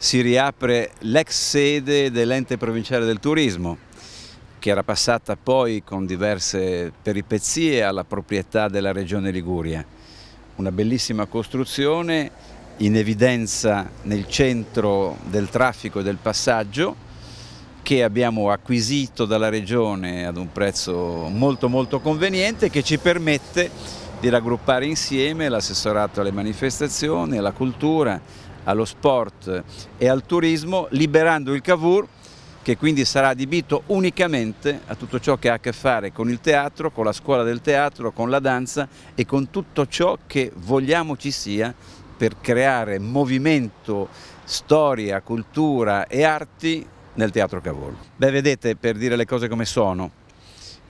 si riapre l'ex sede dell'ente provinciale del turismo che era passata poi con diverse peripezie alla proprietà della regione Liguria. Una bellissima costruzione in evidenza nel centro del traffico e del passaggio che abbiamo acquisito dalla regione ad un prezzo molto molto conveniente che ci permette di raggruppare insieme l'assessorato alle manifestazioni, alla cultura, allo sport e al turismo, liberando il Cavour che quindi sarà adibito unicamente a tutto ciò che ha a che fare con il teatro, con la scuola del teatro, con la danza e con tutto ciò che vogliamo ci sia per creare movimento, storia, cultura e arti nel Teatro Cavour. Beh, vedete, per dire le cose come sono,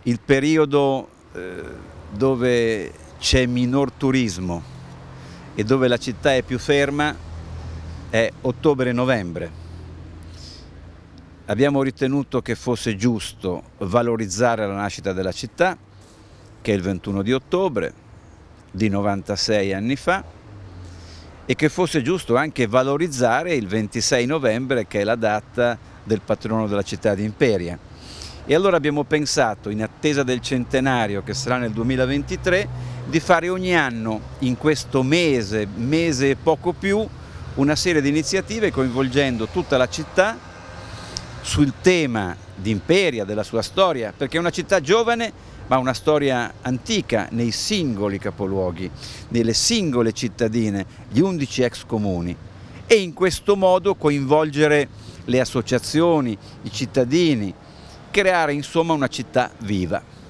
il periodo eh, dove c'è minor turismo e dove la città è più ferma è ottobre-novembre. Abbiamo ritenuto che fosse giusto valorizzare la nascita della città, che è il 21 di ottobre, di 96 anni fa, e che fosse giusto anche valorizzare il 26 novembre, che è la data del patrono della città di Imperia. E allora abbiamo pensato, in attesa del centenario che sarà nel 2023, di fare ogni anno in questo mese, mese e poco più, una serie di iniziative coinvolgendo tutta la città sul tema di Imperia, della sua storia, perché è una città giovane ma una storia antica nei singoli capoluoghi, nelle singole cittadine, gli undici ex comuni e in questo modo coinvolgere le associazioni, i cittadini, creare insomma una città viva.